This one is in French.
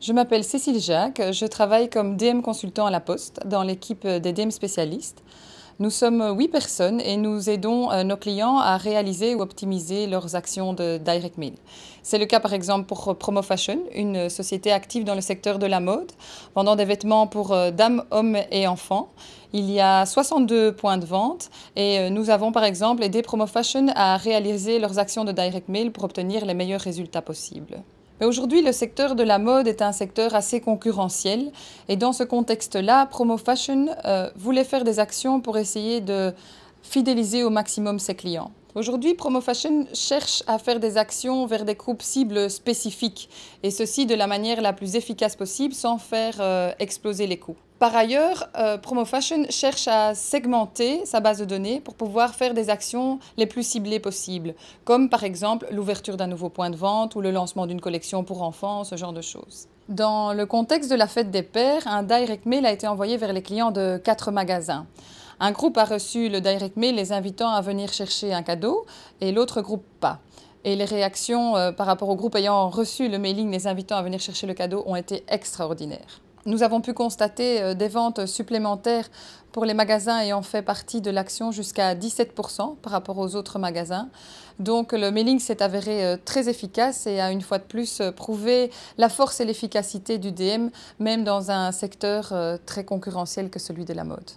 Je m'appelle Cécile Jacques, je travaille comme DM consultant à la Poste dans l'équipe des DM spécialistes. Nous sommes huit personnes et nous aidons euh, nos clients à réaliser ou optimiser leurs actions de direct mail. C'est le cas par exemple pour Promo Fashion, une société active dans le secteur de la mode, vendant des vêtements pour euh, dames, hommes et enfants. Il y a 62 points de vente et euh, nous avons par exemple aidé Promo Fashion à réaliser leurs actions de direct mail pour obtenir les meilleurs résultats possibles aujourd'hui, le secteur de la mode est un secteur assez concurrentiel. Et dans ce contexte-là, Promo Fashion euh, voulait faire des actions pour essayer de fidéliser au maximum ses clients. Aujourd'hui, Promo Fashion cherche à faire des actions vers des groupes cibles spécifiques, et ceci de la manière la plus efficace possible sans faire euh, exploser les coûts. Par ailleurs, Promofashion euh, Promo Fashion cherche à segmenter sa base de données pour pouvoir faire des actions les plus ciblées possibles, comme par exemple l'ouverture d'un nouveau point de vente ou le lancement d'une collection pour enfants, ce genre de choses. Dans le contexte de la fête des pères, un direct mail a été envoyé vers les clients de quatre magasins. Un groupe a reçu le direct mail les invitant à venir chercher un cadeau et l'autre groupe pas. Et les réactions euh, par rapport au groupe ayant reçu le mailing les invitant à venir chercher le cadeau ont été extraordinaires. Nous avons pu constater euh, des ventes supplémentaires pour les magasins ayant fait partie de l'action jusqu'à 17% par rapport aux autres magasins. Donc le mailing s'est avéré euh, très efficace et a une fois de plus euh, prouvé la force et l'efficacité du DM, même dans un secteur très concurrentiel que celui de la mode.